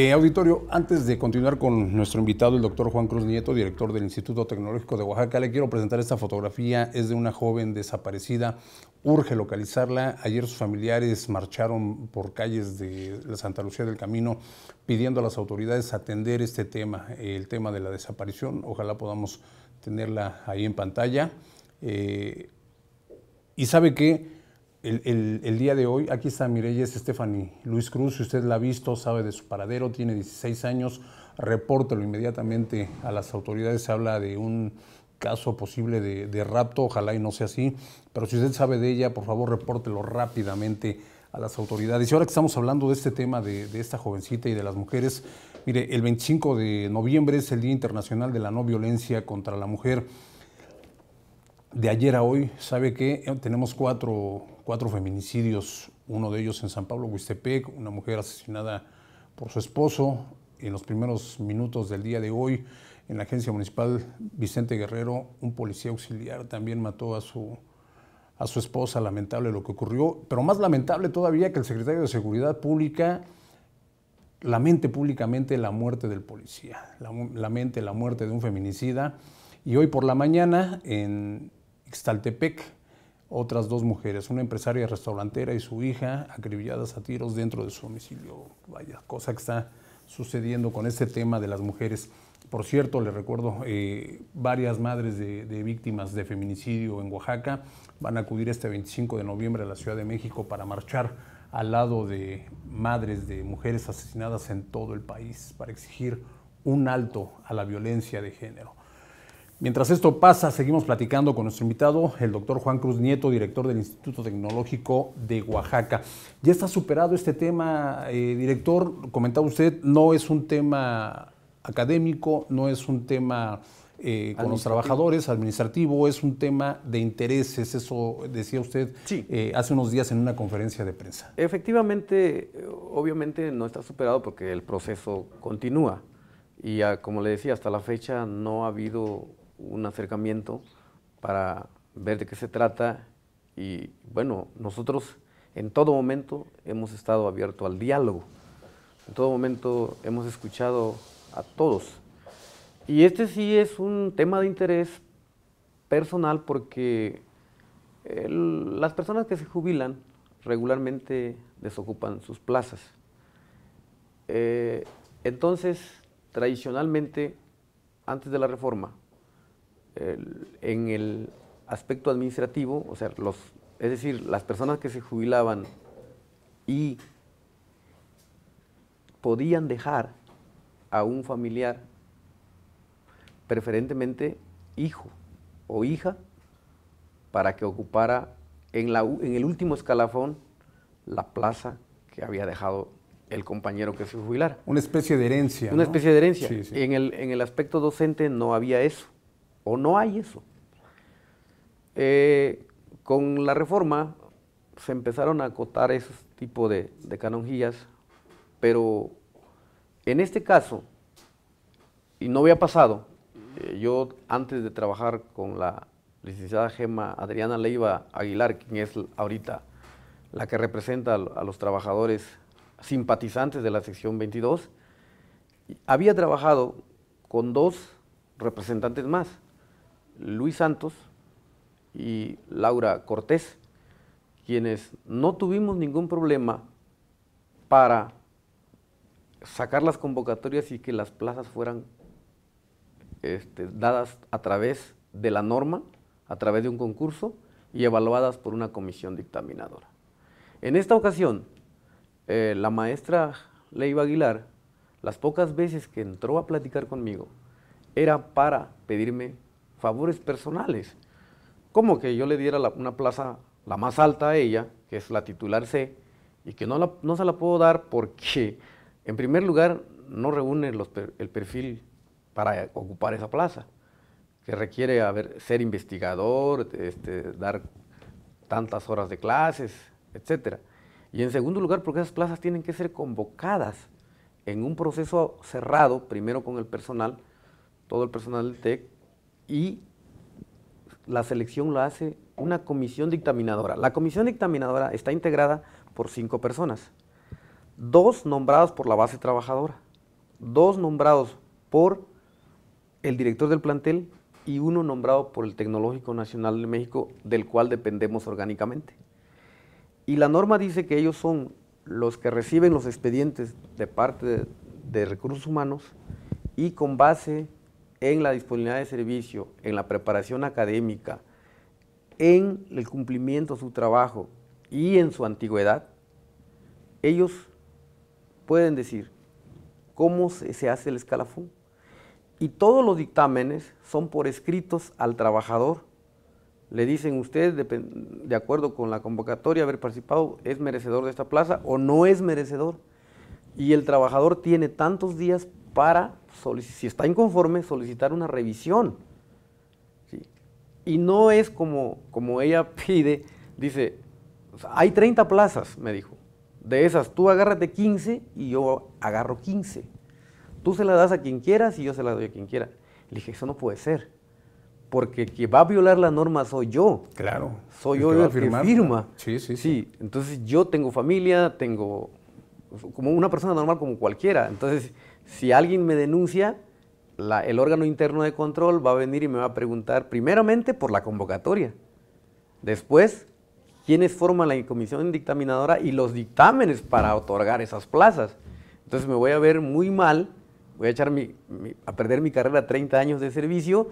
Eh, auditorio, antes de continuar con nuestro invitado, el doctor Juan Cruz Nieto, director del Instituto Tecnológico de Oaxaca, le quiero presentar esta fotografía. Es de una joven desaparecida. Urge localizarla. Ayer sus familiares marcharon por calles de la Santa Lucía del Camino pidiendo a las autoridades atender este tema, el tema de la desaparición. Ojalá podamos tenerla ahí en pantalla. Eh, y sabe que el, día de hoy, aquí está es Stephanie Luis Cruz, si usted la ha visto, sabe de su paradero, tiene 16 años, repórtelo inmediatamente a las autoridades, se habla de un caso posible de, rapto, ojalá y no sea así, pero si usted sabe de ella, por favor, repórtelo rápidamente a las autoridades. Y ahora que estamos hablando de este tema de, esta jovencita y de las mujeres, mire, el 25 de noviembre es el Día Internacional de la No Violencia contra la Mujer. De ayer a hoy, sabe que eh, tenemos cuatro cuatro feminicidios, uno de ellos en San Pablo, Huistepec, una mujer asesinada por su esposo. En los primeros minutos del día de hoy, en la agencia municipal Vicente Guerrero, un policía auxiliar también mató a su, a su esposa. Lamentable lo que ocurrió, pero más lamentable todavía que el secretario de Seguridad Pública lamente públicamente la muerte del policía, lamente la muerte de un feminicida. Y hoy por la mañana en Ixtaltepec, otras dos mujeres, una empresaria restaurantera y su hija, acribilladas a tiros dentro de su domicilio. Vaya cosa que está sucediendo con este tema de las mujeres. Por cierto, les recuerdo, eh, varias madres de, víctimas de feminicidio en Oaxaca van a acudir este 25 de noviembre a la Ciudad de México para marchar al lado de madres de mujeres asesinadas en todo el país, para exigir un alto a la violencia de género. Mientras esto pasa, seguimos platicando con nuestro invitado, el doctor Juan Cruz Nieto, director del Instituto Tecnológico de Oaxaca. Ya está superado este tema, eh, director, comentaba usted, no es un tema académico, no es un tema eh, con los trabajadores, administrativo, es un tema de intereses, eso decía usted eh, hace unos días en una conferencia de prensa. Efectivamente, obviamente no está superado porque el proceso continúa y como le decía, hasta la fecha no ha habido un acercamiento para ver de qué se trata y bueno, nosotros en todo momento hemos estado abierto al diálogo, en todo momento hemos escuchado a todos. Y este sí es un tema de interés personal porque eh, las personas que se jubilan regularmente desocupan sus plazas. Eh, entonces, tradicionalmente, antes de la reforma, en el aspecto administrativo, o sea, los, es decir, las personas que se jubilaban y podían dejar a un familiar, preferentemente hijo o hija, para que ocupara en, la, en el último escalafón la plaza que había dejado el compañero que se jubilara. Una especie de herencia. Una especie de herencia. En, el, en el aspecto docente no había eso o no hay eso. Eh, con la reforma se empezaron a acotar ese tipo de, canonjillas, pero en este caso, y no había pasado, eh, yo antes de trabajar con la licenciada Gema Adriana Leiva Aguilar, quien es ahorita la que representa a los trabajadores simpatizantes de la sección 22, había trabajado con dos representantes más, Luis Santos y Laura Cortés, quienes no tuvimos ningún problema para sacar las convocatorias y que las plazas fueran este, dadas a través de la norma, a través de un concurso y evaluadas por una comisión dictaminadora. En esta ocasión, eh, la maestra Leiva Aguilar, las pocas veces que entró a platicar conmigo, era para pedirme favores personales. Como que yo le diera una plaza la más alta a ella, que es la titular C, y que no, no se la puedo dar porque, en primer lugar, no reúne el perfil para ocupar esa plaza, que requiere haber, ser investigador, este, dar tantas horas de clases, etc. Y en segundo lugar, porque esas plazas tienen que ser convocadas en un proceso cerrado, primero con el personal, todo el personal del TEC, y la selección lo hace una comisión dictaminadora. La comisión dictaminadora está integrada por cinco personas, dos nombrados por la base trabajadora, dos nombrados por el director del plantel y uno nombrado por el Tecnológico Nacional de México, del cual dependemos orgánicamente. Y la norma dice que ellos son los que reciben los expedientes de parte de recursos humanos y con base en la disponibilidad de servicio, en la preparación académica, en el cumplimiento de su trabajo y en su antigüedad, ellos pueden decir cómo se hace el escalafón. Y todos los dictámenes son por escritos al trabajador. Le dicen ustedes, de, de acuerdo con la convocatoria, haber participado, es merecedor de esta plaza o no es merecedor. Y el trabajador tiene tantos días para, si está inconforme, solicitar una revisión. Y no es como, como ella pide, dice, hay 30 plazas, me dijo. De esas, tú agárrate 15 y yo agarro 15. Tú se la das a quien quieras y yo se la doy a quien quiera. Le dije, eso no puede ser. Porque que va a violar la norma soy yo. Claro. Soy yo el que firma. Sí, sí, sí, sí. Entonces yo tengo familia, tengo como una persona normal como cualquiera. Entonces, si alguien me denuncia, el órgano interno de control va a venir y me va a preguntar primeramente por la convocatoria, después quiénes forman la comisión dictaminadora y los dictámenes para otorgar esas plazas. Entonces me voy a ver muy mal, voy a, echar a perder mi carrera 30 años de servicio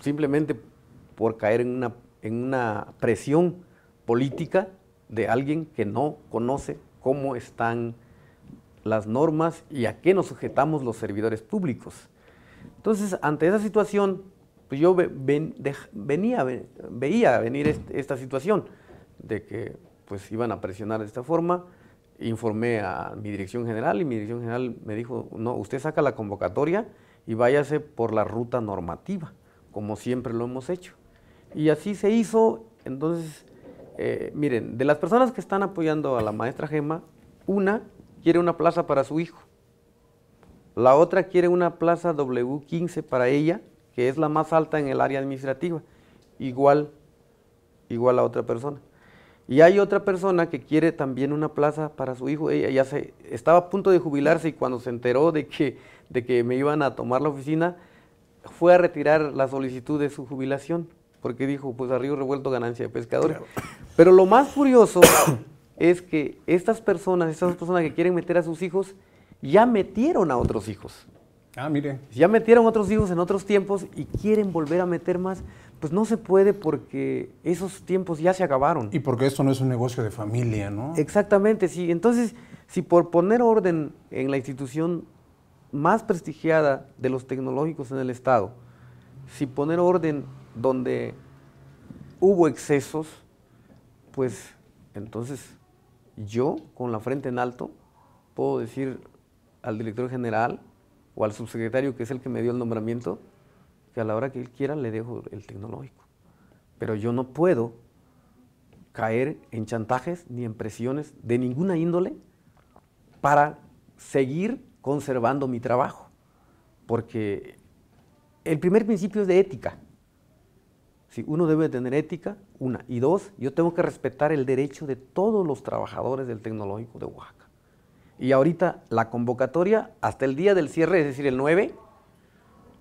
simplemente por caer en una presión política de alguien que no conoce cómo están las normas y a qué nos sujetamos los servidores públicos. Entonces, ante esa situación, pues yo venía, veía venir esta situación de que pues iban a presionar de esta forma. Informé a mi dirección general y mi dirección general me dijo, no, usted saca la convocatoria y váyase por la ruta normativa, como siempre lo hemos hecho. Y así se hizo. Entonces, eh, miren, de las personas que están apoyando a la maestra Gema, una quiere una plaza para su hijo. La otra quiere una plaza W15 para ella, que es la más alta en el área administrativa, igual, igual a otra persona. Y hay otra persona que quiere también una plaza para su hijo. Ella ya se, estaba a punto de jubilarse y cuando se enteró de que, de que me iban a tomar la oficina, fue a retirar la solicitud de su jubilación, porque dijo, pues arriba Río Revuelto ganancia de pescadores. Pero lo más curioso es que estas personas, estas personas que quieren meter a sus hijos, ya metieron a otros hijos. Ah, mire. Ya metieron otros hijos en otros tiempos y quieren volver a meter más, pues no se puede porque esos tiempos ya se acabaron. Y porque esto no es un negocio de familia, ¿no? Exactamente, sí. Entonces, si por poner orden en la institución más prestigiada de los tecnológicos en el Estado, si poner orden donde hubo excesos, pues entonces yo, con la frente en alto, puedo decir al director general o al subsecretario, que es el que me dio el nombramiento, que a la hora que él quiera le dejo el tecnológico. Pero yo no puedo caer en chantajes ni en presiones de ninguna índole para seguir conservando mi trabajo. Porque el primer principio es de ética. Si uno debe tener ética, una. Y dos, yo tengo que respetar el derecho de todos los trabajadores del tecnológico de Oaxaca. Y ahorita la convocatoria, hasta el día del cierre, es decir, el 9,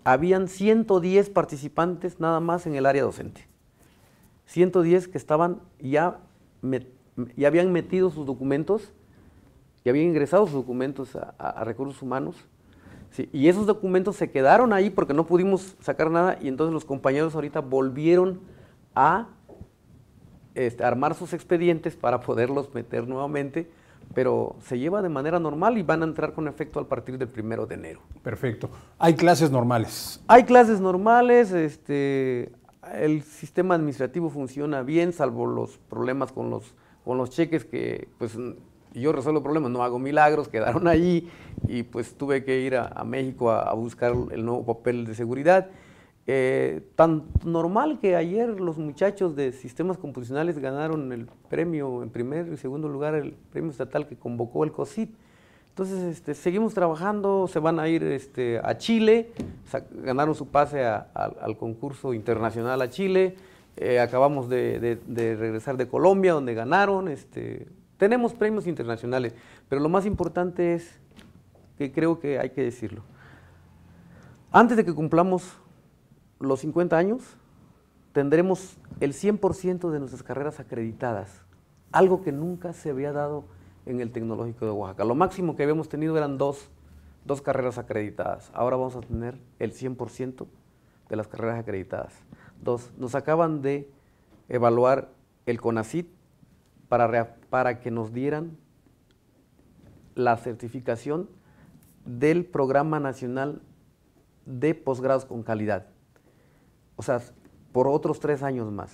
habían 110 participantes nada más en el área docente. 110 que estaban ya, ya habían metido sus documentos, ya habían ingresado sus documentos a recursos humanos y esos documentos se quedaron ahí porque no pudimos sacar nada y entonces los compañeros ahorita volvieron a este, armar sus expedientes para poderlos meter nuevamente, pero se lleva de manera normal y van a entrar con efecto a partir del primero de enero. Perfecto. ¿Hay clases normales? Hay clases normales, este, el sistema administrativo funciona bien, salvo los problemas con los, con los cheques que pues yo resuelvo problemas, no hago milagros, quedaron allí y pues tuve que ir a, México a, buscar el nuevo papel de seguridad. Eh, tan normal que ayer los muchachos de sistemas computacionales ganaron el premio en primer y segundo lugar, el premio estatal que convocó el COSIT. Entonces este, seguimos trabajando, se van a ir este, a Chile, ganaron su pase al concurso internacional a Chile, eh, acabamos de, de, regresar de Colombia donde ganaron, este, tenemos premios internacionales, pero lo más importante es, que creo que hay que decirlo, antes de que cumplamos los 50 años, tendremos el 100% de nuestras carreras acreditadas, algo que nunca se había dado en el Tecnológico de Oaxaca. Lo máximo que habíamos tenido eran dos, dos carreras acreditadas. Ahora vamos a tener el 100% de las carreras acreditadas. Dos, nos acaban de evaluar el CONACIT para, que nos dieran la certificación del Programa Nacional de Posgrados con Calidad. O sea, por otros tres años más.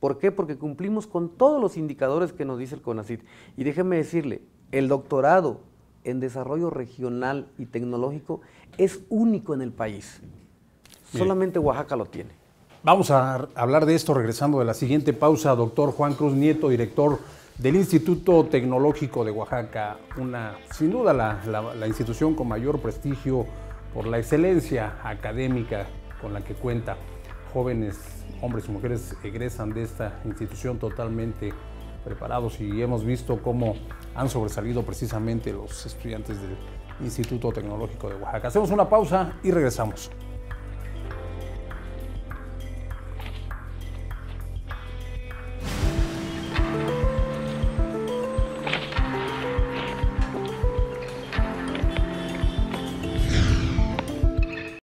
¿Por qué? Porque cumplimos con todos los indicadores que nos dice el CONACIT. Y déjeme decirle, el doctorado en desarrollo regional y tecnológico es único en el país. Solamente Oaxaca lo tiene. Vamos a hablar de esto regresando de la siguiente pausa. Doctor Juan Cruz Nieto, director del Instituto Tecnológico de Oaxaca, una, sin duda la, la institución con mayor prestigio por la excelencia académica con la que cuenta. Jóvenes, hombres y mujeres egresan de esta institución totalmente preparados y hemos visto cómo han sobresalido precisamente los estudiantes del Instituto Tecnológico de Oaxaca. Hacemos una pausa y regresamos.